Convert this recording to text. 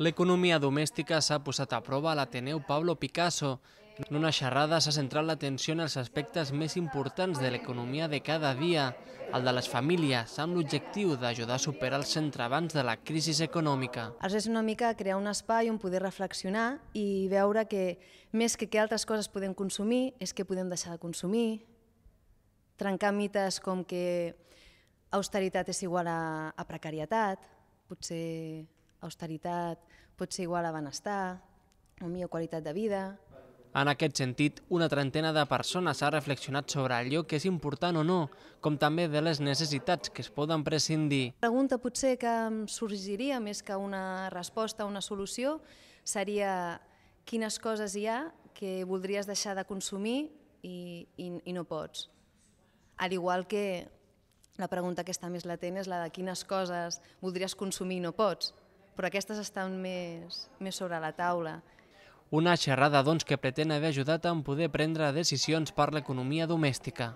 L'economia domèstica s'ha posat a prova a l'Ateneu Pablo Picasso. En una xerrada s'ha centrat l'atenció en els aspectes més importants de l'economia de cada dia, el de les famílies, amb l'objectiu d'ajudar a superar els entrebancs de la crisi econòmica. Els és una mica crear un espai on poder reflexionar i veure que més que que altres coses podem consumir és que podem deixar de consumir, trencar mites com que austeritat és igual a, a precarietat, potser austeritat pot ser igual a benestar, o millor qualitat de vida. En aquest sentit, una trentena de persones ha reflexionat sobre allò que és important o no, com també de les necessitats que es poden prescindir. La pregunta potser que em sorgiria més que una resposta o una solució seria quines coses hi ha que voldries deixar de consumir i, i, i no pots. Al igual que la pregunta que està més latent és la de quines coses voldries consumir i no pots però aquestes estan més, més sobre la taula. Una xerrada, doncs, que pretén haver ajudat a poder prendre decisions per l'economia domèstica.